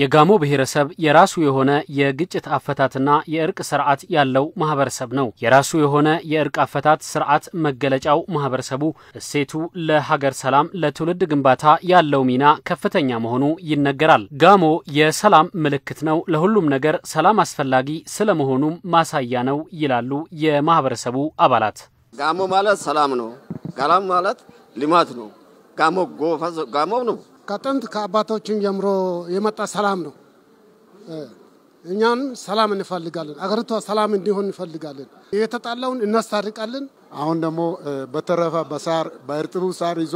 የጋሞ ብሔረሰብ የራሱ የሆነ የግጭት አፈታትና የእርቅ ስርዓት ያለው ማህበረሰብ ነው። የራሱ የሆነ የእርቅ አፈታት ስርዓት መገለጫው ማህበረሰቡ እሴቱ ለሀገር ሰላም፣ ለትውልድ ግንባታ ያለው ሚና ከፍተኛ መሆኑ ይነገራል። ጋሞ የሰላም ምልክት ነው፣ ለሁሉም ነገር ሰላም አስፈላጊ ስለመሆኑም ማሳያ ነው ይላሉ የማህበረሰቡ አባላት። ጋሞ ማለት ሰላም ነው። ጋላም ማለት ልማት ነው። ጋሞ ጎፋ ጋሞ ነው። ከጥንት ከአባቶችን ጀምሮ የመጣ ሰላም ነው። እኛም ሰላም እንፈልጋለን። አገሪቷ ሰላም እንዲሆን እንፈልጋለን። የተጣላውን እናስታርቃለን። አሁን ደግሞ በተረፈ በሳር በእርጥቡ ሳር ይዞ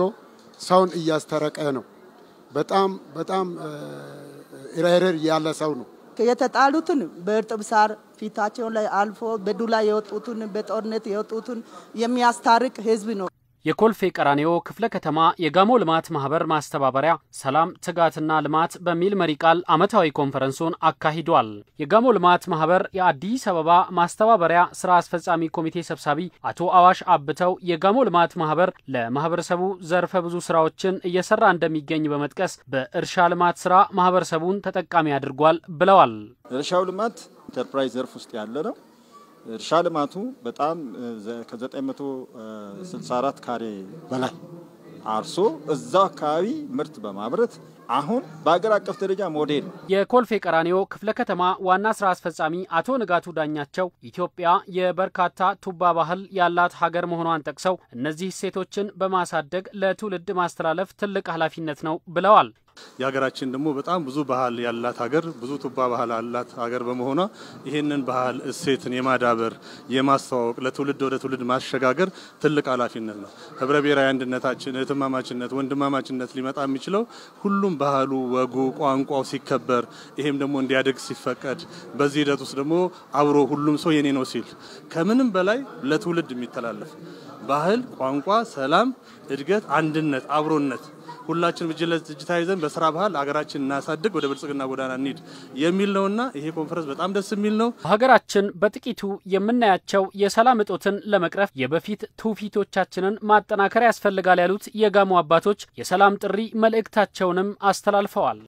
ሰውን እያስተረቀ ነው። በጣም በጣም ረረር ያለ ሰው ነው። የተጣሉትን በእርጥብ ሳር ፊታቸው ላይ አልፎ በዱላ የወጡትን በጦርነት የወጡትን የሚያስታርቅ ህዝብ ነው። የኮልፌ ቀራኔዮ ክፍለ ከተማ የጋሞ ልማት ማህበር ማስተባበሪያ ሰላም ትጋትና ልማት በሚል መሪ ቃል ዓመታዊ ኮንፈረንሱን አካሂዷል። የጋሞ ልማት ማህበር የአዲስ አበባ ማስተባበሪያ ስራ አስፈጻሚ ኮሚቴ ሰብሳቢ አቶ አዋሽ አብተው የጋሞ ልማት ማህበር ለማህበረሰቡ ዘርፈ ብዙ ስራዎችን እየሰራ እንደሚገኝ በመጥቀስ በእርሻ ልማት ስራ ማህበረሰቡን ተጠቃሚ አድርጓል ብለዋል። እርሻው ልማት ኢንተርፕራይዝ ዘርፍ ውስጥ ያለ ነው እርሻ ልማቱ በጣም ከ964 ካሬ በላይ አርሶ እዛው አካባቢ ምርት በማምረት አሁን በአገር አቀፍ ደረጃ ሞዴል የኮልፌ ቀራኒዮ ክፍለ ከተማ ዋና ስራ አስፈጻሚ አቶ ንጋቱ ዳኛቸው ኢትዮጵያ የበርካታ ቱባ ባህል ያላት ሀገር መሆኗን ጠቅሰው እነዚህ ሴቶችን በማሳደግ ለትውልድ ማስተላለፍ ትልቅ ኃላፊነት ነው ብለዋል። የሀገራችን ደግሞ በጣም ብዙ ባህል ያላት ሀገር ብዙ ቱባ ባህል ያላት ሀገር በመሆኗ ይህንን ባህል እሴትን የማዳበር የማስተዋወቅ ለትውልድ ወደ ትውልድ ማሸጋገር ትልቅ ኃላፊነት ነው። ህብረ ብሔራዊ አንድነታችን፣ እህትማማችነት፣ ወንድማማችነት ሊመጣ የሚችለው ሁሉም ባህሉ፣ ወጉ፣ ቋንቋው ሲከበር ይሄም ደግሞ እንዲያደግ ሲፈቀድ በዚህ ሂደት ውስጥ ደግሞ አብሮ ሁሉም ሰው የኔ ነው ሲል ከምንም በላይ ለትውልድ የሚተላለፍ ባህል፣ ቋንቋ፣ ሰላም፣ እድገት፣ አንድነት፣ አብሮነት ሁላችን እጅ ለእጅ ተያይዘን በስራ ባህል ሀገራችን እናሳድግ፣ ወደ ብልጽግና ጎዳና እንሂድ የሚል ነውና ይሄ ኮንፈረንስ በጣም ደስ የሚል ነው። ሀገራችን በጥቂቱ የምናያቸው የሰላም እጦትን ለመቅረፍ የበፊት ትውፊቶቻችንን ማጠናከር ያስፈልጋል ያሉት የጋሞ አባቶች የሰላም ጥሪ መልእክታቸውንም አስተላልፈዋል።